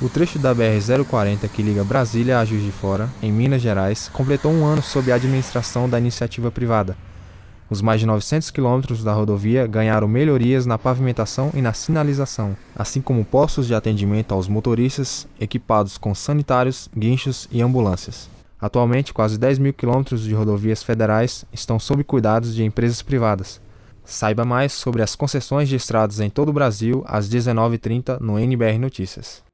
O trecho da BR-040 que liga Brasília a Juiz de Fora, em Minas Gerais, completou um ano sob a administração da iniciativa privada. Os mais de 900 quilômetros da rodovia ganharam melhorias na pavimentação e na sinalização, assim como postos de atendimento aos motoristas equipados com sanitários, guinchos e ambulâncias. Atualmente, quase 10 mil quilômetros de rodovias federais estão sob cuidados de empresas privadas. Saiba mais sobre as concessões de estradas em todo o Brasil às 19h30 no NBR Notícias.